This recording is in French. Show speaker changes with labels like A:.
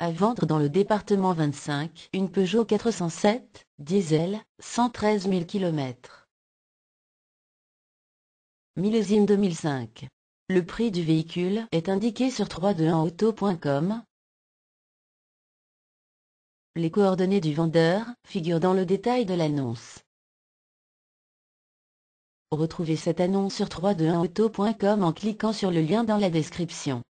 A: À vendre dans le département 25, une Peugeot 407, diesel, 113 000 km. Millésime 2005. Le prix du véhicule est indiqué sur 321auto.com.
B: Les coordonnées du vendeur figurent dans le détail de l'annonce. Retrouvez cette annonce sur 321auto.com en cliquant sur le lien dans la description.